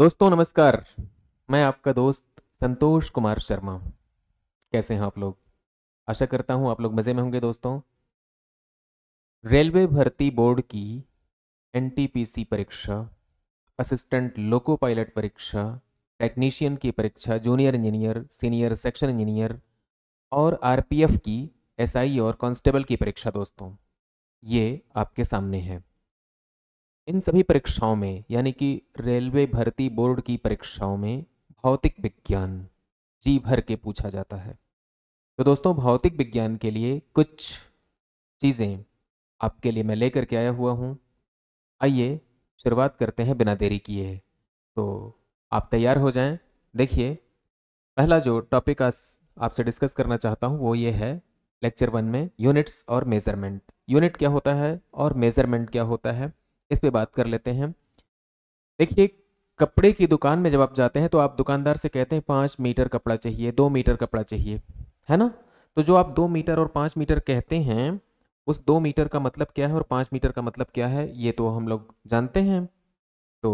दोस्तों नमस्कार मैं आपका दोस्त संतोष कुमार शर्मा कैसे हैं आप लोग आशा करता हूं आप लोग मज़े में होंगे दोस्तों रेलवे भर्ती बोर्ड की एनटीपीसी परीक्षा असिस्टेंट लोको पायलट परीक्षा टेक्नीशियन की परीक्षा junior engineer senior section engineer और आरपीएफ की एसआई और कांस्टेबल की परीक्षा दोस्तों ये आपके सामने है इन सभी परीक्षाओं में यानी कि रेलवे भर्ती बोर्ड की परीक्षाओं में भौतिक विज्ञान जी भर के पूछा जाता है तो दोस्तों भौतिक विज्ञान के लिए कुछ चीज़ें आपके लिए मैं लेकर के आया हुआ हूँ आइए शुरुआत करते हैं बिना देरी किए तो आप तैयार हो जाएं देखिए पहला जो टॉपिक आज आपसे डिस्कस करना चाहता हूँ वो ये है लेक्चर वन में यूनिट्स और मेज़रमेंट यूनिट क्या होता है और मेज़रमेंट क्या होता है इस पर बात कर लेते हैं देखिए कपड़े की दुकान में जब आप जाते हैं तो आप दुकानदार से कहते हैं पाँच मीटर कपड़ा चाहिए दो मीटर कपड़ा चाहिए है ना तो जो आप दो मीटर और पाँच मीटर कहते हैं उस दो मीटर का मतलब क्या है और पाँच मीटर का मतलब क्या है ये तो हम लोग जानते हैं तो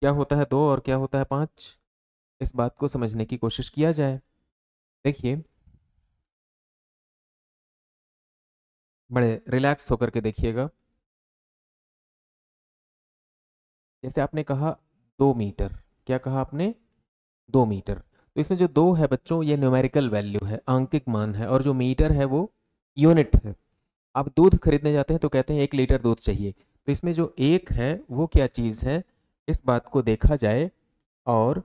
क्या होता है दो और क्या होता है पाँच इस बात को समझने की कोशिश किया जाए देखिए बड़े रिलैक्स होकर के देखिएगा जैसे आपने कहा दो मीटर क्या कहा आपने दो मीटर तो इसमें जो दो है बच्चों ये न्यूमेरिकल वैल्यू है आंकिक मान है और जो मीटर है वो यूनिट है आप दूध खरीदने जाते हैं तो कहते हैं एक लीटर दूध चाहिए तो इसमें जो एक है वो क्या चीज़ है इस बात को देखा जाए और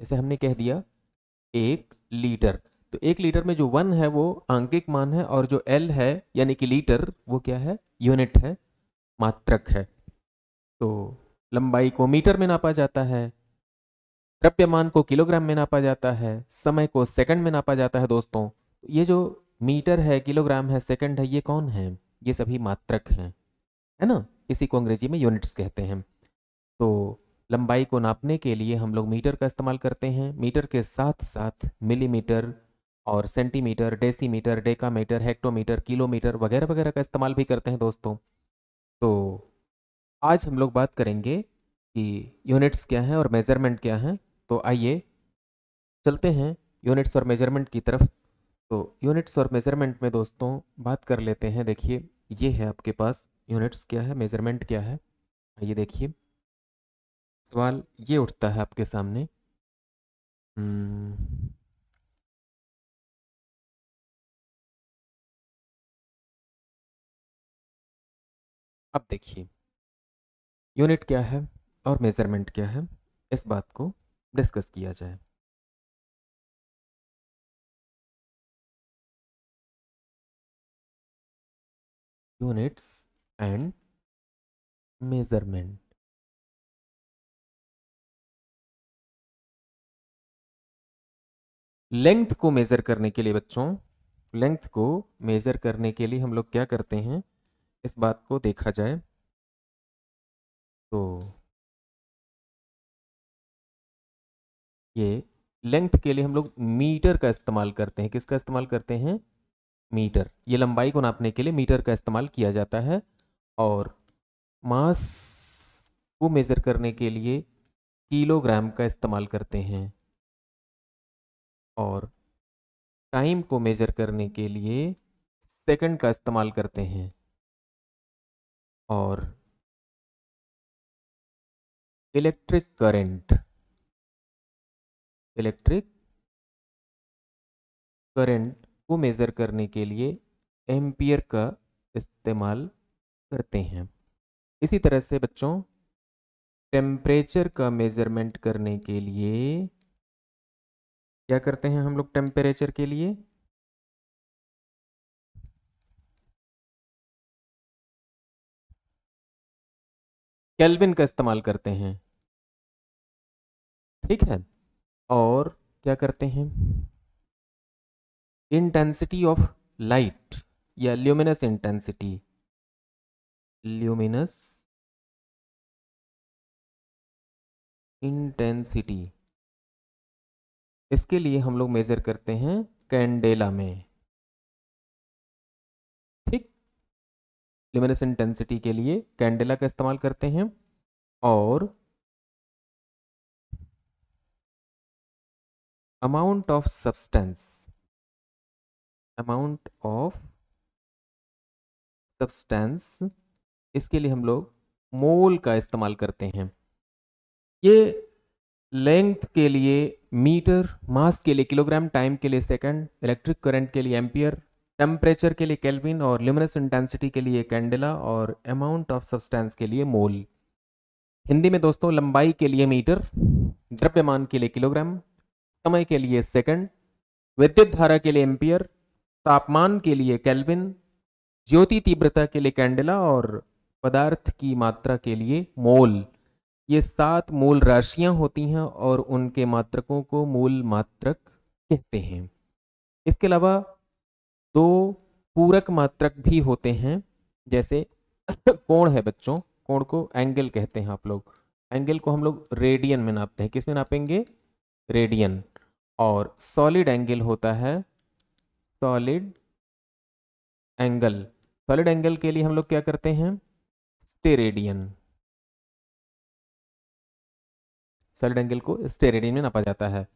जैसे हमने कह दिया एक लीटर तो एक लीटर में जो वन है वो आंकिक मान है और जो एल है यानी कि लीटर वो क्या है यूनिट है मात्रक है तो लंबाई को मीटर में नापा जाता है द्रव्यमान को किलोग्राम में नापा जाता है समय को सेकंड में नापा जाता है दोस्तों ये जो मीटर है किलोग्राम है सेकंड है ये कौन है ये सभी मात्रक हैं है ना इसी को अंग्रेजी में यूनिट्स कहते हैं तो लंबाई को नापने के लिए हम लोग मीटर का इस्तेमाल करते हैं मीटर के साथ साथ मिलीमीटर और centimetre decimetre decametre hectometre kilometre वगैरह वगैरह का इस्तेमाल भी करते हैं दोस्तों तो आज हम लोग बात करेंगे कि यूनिट्स क्या हैं और मेज़रमेंट क्या हैं तो आइए चलते हैं यूनिट्स और मेज़रमेंट की तरफ तो यूनिट्स और मेज़रमेंट में दोस्तों बात कर लेते हैं देखिए ये है आपके पास यूनिट्स क्या है मेज़रमेंट क्या है आइए देखिए सवाल ये उठता है आपके सामने हम्म, अब देखिए यूनिट क्या है और मेज़रमेंट क्या है इस बात को डिस्कस किया जाए यूनिट्स एंड मेज़रमेंट लेंथ को मेज़र करने के लिए बच्चों लेंथ को मेज़र करने के लिए हम लोग क्या करते हैं इस बात को देखा जाए तो ये लेंथ के लिए हम लोग मीटर का इस्तेमाल करते हैं किसका इस्तेमाल करते हैं मीटर ये लंबाई को नापने के लिए मीटर का इस्तेमाल किया जाता है और मास को मेज़र करने के लिए किलोग्राम का इस्तेमाल करते हैं और टाइम को मेज़र करने के लिए सेकंड का इस्तेमाल करते हैं और इलेक्ट्रिक करंट इलेक्ट्रिक करंट को मेज़र करने के लिए एम्पियर का इस्तेमाल करते हैं इसी तरह से बच्चों टेम्परेचर का मेज़रमेंट करने के लिए क्या करते हैं हम लोग टेम्परेचर के लिए कैलविन का इस्तेमाल करते हैं ठीक है और क्या करते हैं इंटेंसिटी ऑफ लाइट या ल्यूमिनस इंटेंसिटी ल्यूमिनस इंटेंसिटी इसके लिए हम लोग मेज़र करते हैं कैंडेला में ल्यूमिनस इंटेंसिटी के लिए कैंडेला का इस्तेमाल करते हैं और amount of substance amount of substance इसके लिए हम लोग मोल का इस्तेमाल करते हैं ये लेंथ के लिए मीटर मास के लिए किलोग्राम टाइम के लिए सेकंड, इलेक्ट्रिक करंट के लिए एम्पियर टेम्परेचर के लिए केल्विन और लिमरस इंटेंसिटी के लिए कैंडेला और अमाउंट ऑफ सब्सटेंस के लिए मोल हिंदी में दोस्तों लंबाई के लिए मीटर द्रव्यमान के लिए किलोग्राम समय के लिए सेकंड, विद्युत धारा के लिए एम्पियर तापमान के लिए केल्विन ज्योति तीव्रता के लिए कैंडेला और पदार्थ की मात्रा के लिए मोल ये सात मूल राशियां होती हैं और उनके मात्रकों को मूल मात्रक कहते हैं इसके अलावा तो पूरक मात्रक भी होते हैं जैसे कोण है बच्चों कोण को एंगल कहते हैं आप लोग एंगल को हम लोग रेडियन में नापते हैं किस में नापेंगे रेडियन और सॉलिड एंगल होता है सॉलिड एंगल सॉलिड एंगल के लिए हम लोग क्या करते हैं स्टेरेडियन सॉलिड एंगल को स्टेरेडियन में नापा जाता है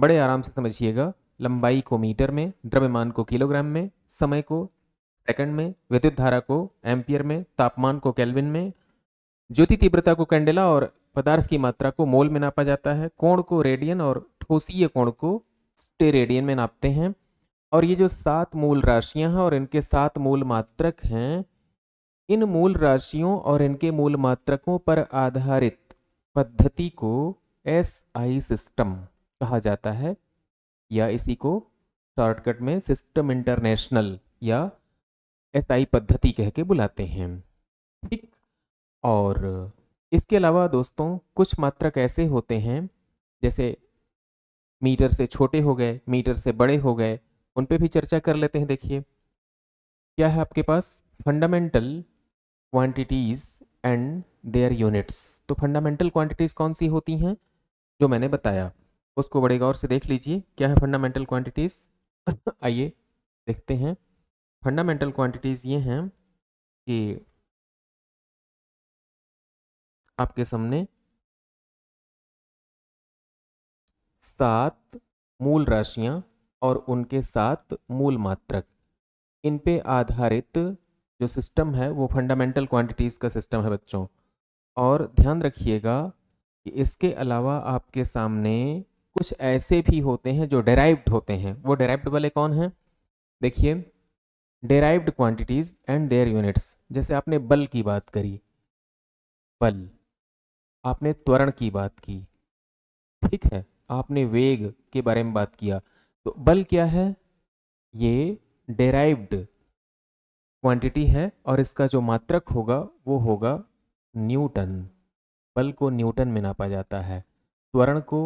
बड़े आराम से समझिएगा लंबाई को मीटर में द्रव्यमान को किलोग्राम में समय को सेकंड में विद्युत धारा को एम्पियर में तापमान को कैलविन में ज्योति तीव्रता को कैंडेला और पदार्थ की मात्रा को मोल में नापा जाता है कोण को रेडियन और ठोसीय कोण को रेडियन में नापते हैं और ये जो सात मूल राशियां हैं और इनके सात मूल मात्रक हैं इन मूल राशियों और इनके मूल मात्रकों पर आधारित पद्धति को एस आई सिस्टम कहा जाता है या इसी को शॉर्टकट में सिस्टम इंटरनेशनल या एसआई पद्धति कह के बुलाते हैं ठीक और इसके अलावा दोस्तों कुछ मात्रक ऐसे होते हैं जैसे मीटर से छोटे हो गए मीटर से बड़े हो गए उन पे भी चर्चा कर लेते हैं देखिए क्या है आपके पास fundamental quantities and their units तो फंडामेंटल क्वांटिटीज़ कौन सी होती हैं जो मैंने बताया उसको बड़े गौर से देख लीजिए क्या है फंडामेंटल क्वांटिटीज़ आइए देखते हैं फंडामेंटल क्वांटिटीज़ ये हैं कि आपके सामने सात मूल राशियां और उनके सात मूल मात्रक इन पे आधारित जो सिस्टम है वो फंडामेंटल क्वांटिटीज़ का सिस्टम है बच्चों और ध्यान रखिएगा कि इसके अलावा आपके सामने कुछ ऐसे भी होते हैं जो डेराइव्ड होते हैं वो डेराइव्ड वाले कौन हैं देखिए derived quantities and their units जैसे आपने बल की बात करी बल आपने त्वरण की बात की ठीक है आपने वेग के बारे में बात किया तो बल क्या है ये डेराइव्ड क्वांटिटी है और इसका जो मात्रक होगा वो होगा न्यूटन बल को न्यूटन में नापा जाता है त्वरण को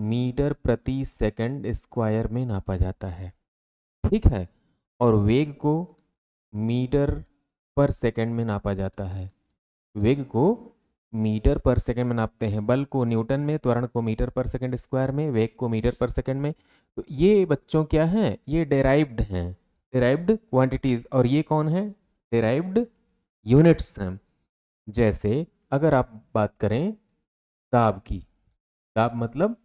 मीटर प्रति सेकंड स्क्वायर में नापा जाता है ठीक है और वेग को मीटर पर सेकंड में नापा जाता है वेग को मीटर पर सेकंड में नापते हैं बल को न्यूटन में त्वरण को मीटर पर सेकंड स्क्वायर में वेग को मीटर पर सेकंड में तो ये बच्चों क्या हैं ये डेराइव्ड हैं डेराइव्ड क्वांटिटीज़ और ये कौन है डेराइव्ड यूनिट्स हैं जैसे अगर आप बात करें दाब की दाब मतलब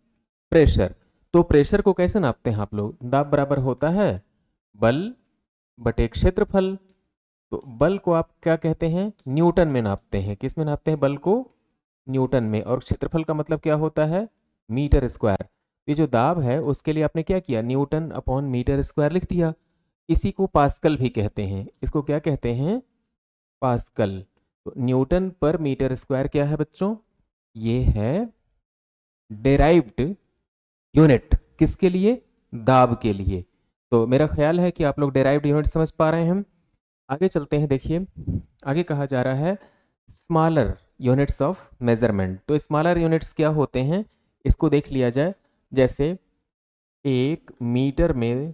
प्रेशर तो प्रेशर को कैसे नापते हैं आप लोग दाब बराबर होता है बल बटे क्षेत्रफल तो बल को आप क्या कहते हैं न्यूटन में नापते हैं किस में नापते हैं बल को न्यूटन में और क्षेत्रफल का मतलब क्या होता है मीटर स्क्वायर ये जो दाब है उसके लिए आपने क्या किया न्यूटन अपॉन मीटर स्क्वायर लिख दिया इसी को पास्कल भी कहते हैं इसको क्या कहते हैं पास्कल तो न्यूटन पर मीटर स्क्वायर क्या है बच्चों ये है डेराइव्ड यूनिट किसके लिए दाब के लिए तो मेरा ख्याल है कि आप लोग डेराइव्ड यूनिट समझ पा रहे हैं आगे चलते हैं देखिए आगे कहा जा रहा है स्मॉलर यूनिट्स ऑफ मेज़रमेंट तो स्मॉलर यूनिट्स क्या होते हैं इसको देख लिया जाए जैसे एक मीटर में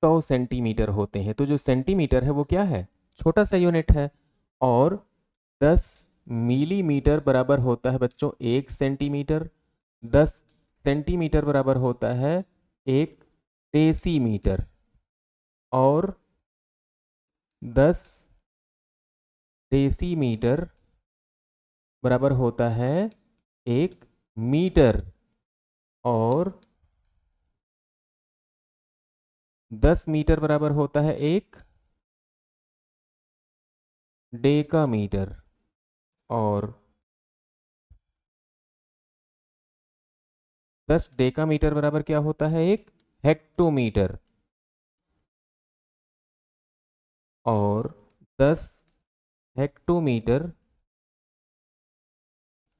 सौ सेंटीमीटर होते हैं तो जो सेंटीमीटर है वो क्या है छोटा सा यूनिट है और दस मिलीमीटर बराबर होता है बच्चों एक सेंटीमीटर दस सेंटीमीटर बराबर होता है एक डेसीमीटर और दस डेसीमीटर बराबर होता है एक मीटर और दस मीटर बराबर होता है एक डेका मीटर और दस डेकामीटर बराबर क्या होता है एक हेक्टोमीटर और दस हेक्टोमीटर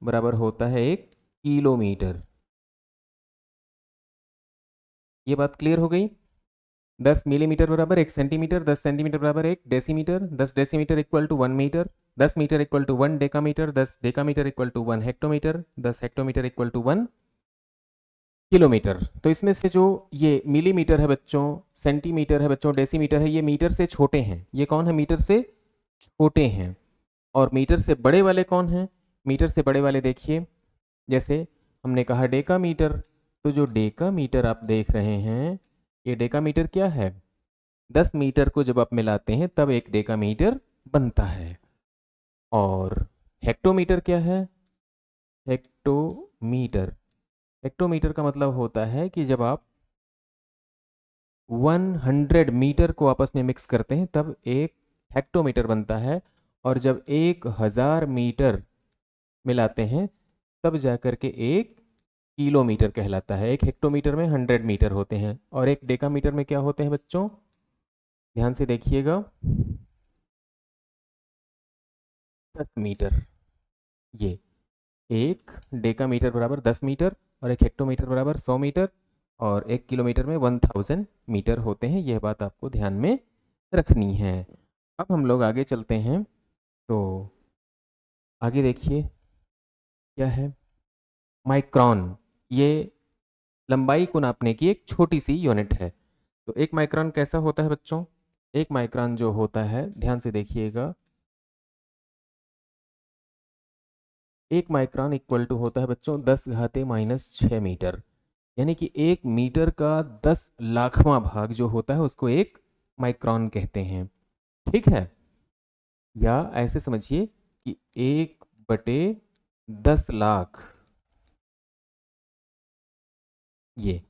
बराबर होता है एक किलोमीटर ये बात क्लियर हो गई दस मिलीमीटर बराबर एक सेंटीमीटर दस सेंटीमीटर बराबर एक डेसीमीटर दस decimetre equal to one metre दस metre equal to one decametre दस decametre equal to one hectometre दस hectometre equal to one kilometre तो इसमें से जो ये मिलीमीटर है बच्चों सेंटीमीटर है बच्चों डेसीमीटर है ये मीटर से छोटे हैं ये कौन है मीटर से छोटे हैं और मीटर से बड़े वाले कौन हैं मीटर से बड़े वाले देखिए जैसे हमने कहा डेका मीटर तो जो डेका मीटर आप देख रहे हैं ये डेका मीटर क्या है दस मीटर को जब आप मिलाते हैं तब एक डेका मीटर बनता है और हेक्टोमीटर क्या है हेक्टोमीटर हेक्टोमीटर का मतलब होता है कि जब आप 100 मीटर को आपस में मिक्स करते हैं तब एक हेक्टोमीटर बनता है और जब एक हज़ार मीटर मिलाते हैं तब जाकर के एक किलोमीटर कहलाता है एक हेक्टोमीटर में हंड्रेड मीटर होते हैं और एक डेकामीटर में क्या होते हैं बच्चों ध्यान से देखिएगा दस मीटर ये एक डेका मीटर बराबर दस मीटर और एक हेक्टोमीटर बराबर सौ मीटर और एक किलोमीटर में वन थाउजेंड मीटर होते हैं यह बात आपको ध्यान में रखनी है अब हम लोग आगे चलते हैं तो आगे देखिए क्या है माइक्रॉन ये लंबाई को नापने की एक छोटी सी यूनिट है तो एक माइक्रॉन कैसा होता है बच्चों एक माइक्रॉन जो होता है ध्यान से देखिएगा एक माइक्रॉन इक्वल टू होता है बच्चों दस घाते माइनस छः मीटर यानी कि एक मीटर का दस लाखवा भाग जो होता है उसको एक माइक्रॉन कहते हैं ठीक है या ऐसे समझिए कि एक बटे दस लाख ये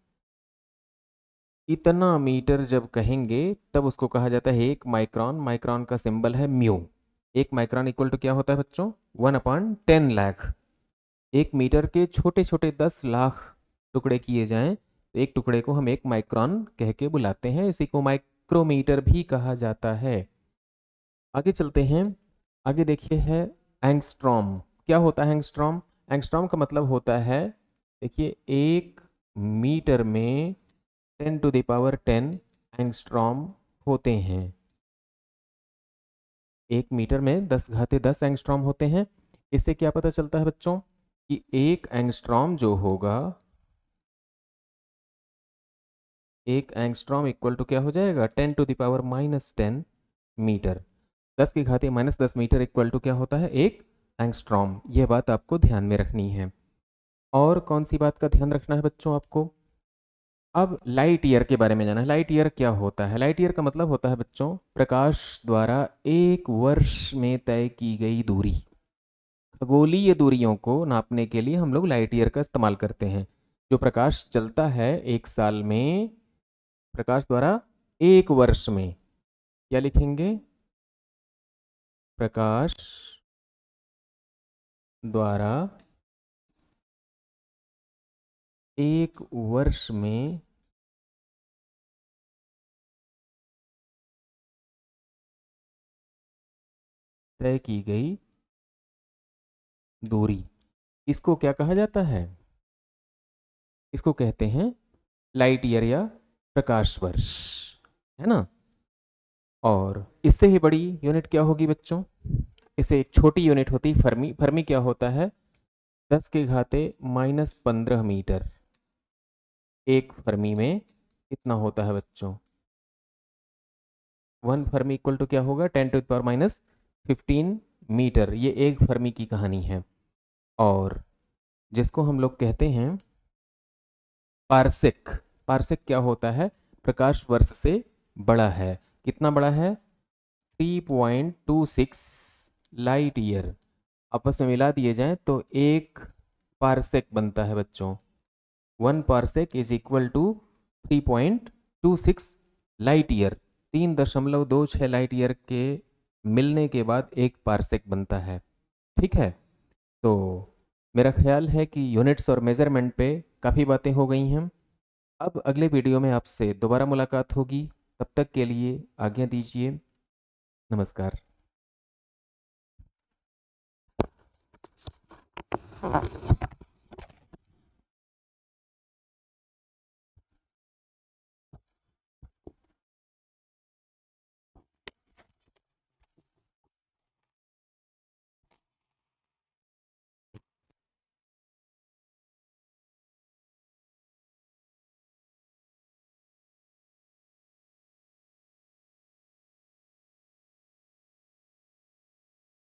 इतना मीटर जब कहेंगे तब उसको कहा जाता है एक माइक्रॉन माइक्रॉन का सिंबल है म्यू एक माइक्रॉन इक्वल टू क्या होता है बच्चों वन अपॉन टेन लाख एक मीटर के छोटे छोटे दस लाख टुकड़े किए जाएं तो एक टुकड़े को हम एक माइक्रॉन कह के बुलाते हैं इसी को माइक्रोमीटर भी कहा जाता है आगे चलते हैं आगे देखिए है एंगस्ट्रॉम क्या होता है एंगस्ट्रॉम एंगस्ट्रॉम का मतलब होता है देखिए एक मीटर में ten to the power ten angstrom होते हैं एक मीटर में दस घाते दस एंगस्ट्रॉम होते हैं इससे क्या पता चलता है बच्चों कि एक एंगस्ट्रॉम जो होगा एक एंगस्ट्रॉम इक्वल टू क्या हो जाएगा ten to the power minus ten metre दस की घाते माइनस दस मीटर इक्वल टू क्या होता है एक एंगस्ट्रॉम यह बात आपको ध्यान में रखनी है और कौन सी बात का ध्यान रखना है बच्चों आपको अब लाइट ईयर के बारे में जाना है लाइट ईयर क्या होता है लाइट ईयर का मतलब होता है बच्चों प्रकाश द्वारा एक वर्ष में तय की गई दूरी खगोलीय दूरियों को नापने के लिए हम लोग लाइट ईयर का इस्तेमाल करते हैं जो प्रकाश चलता है एक साल में प्रकाश द्वारा एक वर्ष में क्या लिखेंगे प्रकाश द्वारा एक वर्ष में तय की गई दूरी इसको क्या कहा जाता है इसको कहते हैं लाइट ईयर या प्रकाश वर्ष है ना और इससे ही बड़ी यूनिट क्या होगी बच्चों इससे एक छोटी यूनिट होती फर्मी फर्मी क्या होता है दस के घाते माइनस पंद्रह मीटर एक फर्मी में कितना होता है बच्चों वन फर्मी इक्वल टू क्या होगा ten to power minus fifteen metre ये एक फर्मी की कहानी है और जिसको हम लोग कहते हैं पार्सिक पार्सिक क्या होता है प्रकाश वर्ष से बड़ा है कितना बड़ा है 3.26 लाइट ईयर आपस में मिला दिए जाएं तो एक पार्सिक बनता है बच्चों one parsec is equal to three point two six light year तीन दशमलव दो छः लाइट ईयर के मिलने के बाद एक पार्सेक बनता है ठीक है तो मेरा ख्याल है कि यूनिट्स और मेज़रमेंट पे काफ़ी बातें हो गई हैं अब अगले वीडियो में आपसे दोबारा मुलाकात होगी तब तक के लिए आज्ञा दीजिए नमस्कार Thank you.